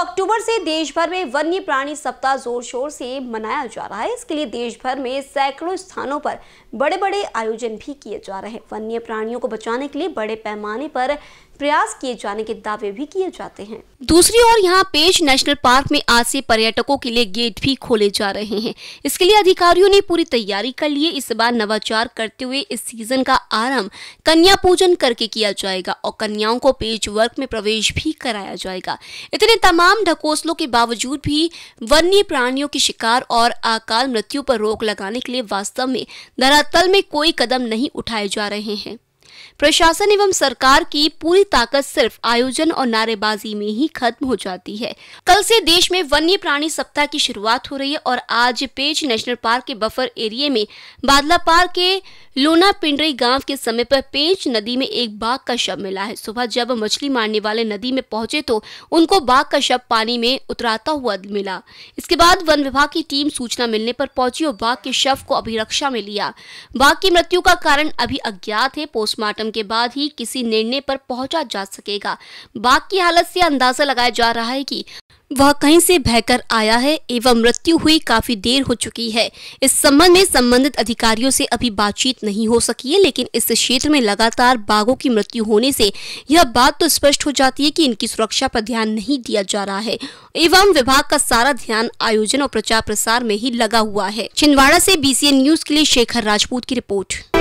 अक्टूबर से देश भर में वन्य प्राणी सप्ताह जोर शोर से मनाया जा रहा है इसके लिए देश भर में सैकड़ों स्थानों पर बड़े बड़े आयोजन भी किए जा रहे हैं वन्य प्राणियों को बचाने के लिए बड़े पैमाने पर प्रयास किए जाने के दावे भी किए जाते हैं दूसरी ओर यहाँ पेज नेशनल पार्क में आज से पर्यटकों के लिए गेट भी खोले जा रहे हैं इसके लिए अधिकारियों ने पूरी तैयारी कर लिए इस बार नवाचार करते हुए इस सीजन का आरंभ कन्या पूजन करके किया जाएगा और कन्याओं को पेज वर्क में प्रवेश भी कराया जाएगा इतने तमाम ढकोसलों के बावजूद भी वन्य प्राणियों की शिकार और अकाल मृत्यु पर रोक लगाने के लिए वास्तव में धरातल में कोई कदम नहीं उठाए जा रहे हैं प्रशासन एवं सरकार की पूरी ताकत सिर्फ आयोजन और नारेबाजी में ही खत्म हो जाती है कल से देश में वन्य प्राणी सप्ताह की शुरुआत हो रही है और आज पेज नेशनल पार्क के बफर एरिया में बादला पार्क के लोना पिंडरी गांव के समय पर पेंच नदी में एक बाघ का शव मिला है सुबह जब मछली मारने वाले नदी में पहुंचे तो उनको बाघ का शव पानी में उतराता हुआ मिला इसके बाद वन विभाग की टीम सूचना मिलने पर पहुंची और बाघ के शव को अभिरक्षा में लिया बाघ की मृत्यु का कारण अभी अज्ञात है पोस्टमार्टम पोस्टमार्टम के बाद ही किसी निर्णय पर पहुंचा जा सकेगा बाघ की हालत से अंदाजा लगाया जा रहा है कि वह कहीं से बहकर आया है एवं मृत्यु हुई काफी देर हो चुकी है इस संबंध में संबंधित अधिकारियों से अभी बातचीत नहीं हो सकी है लेकिन इस क्षेत्र में लगातार बाघों की मृत्यु होने से यह बात तो स्पष्ट हो जाती है कि इनकी सुरक्षा पर ध्यान नहीं दिया जा रहा है एवं विभाग का सारा ध्यान आयोजन और प्रचार प्रसार में ही लगा हुआ है छिंदवाड़ा ऐसी बी न्यूज के लिए शेखर राजपूत की रिपोर्ट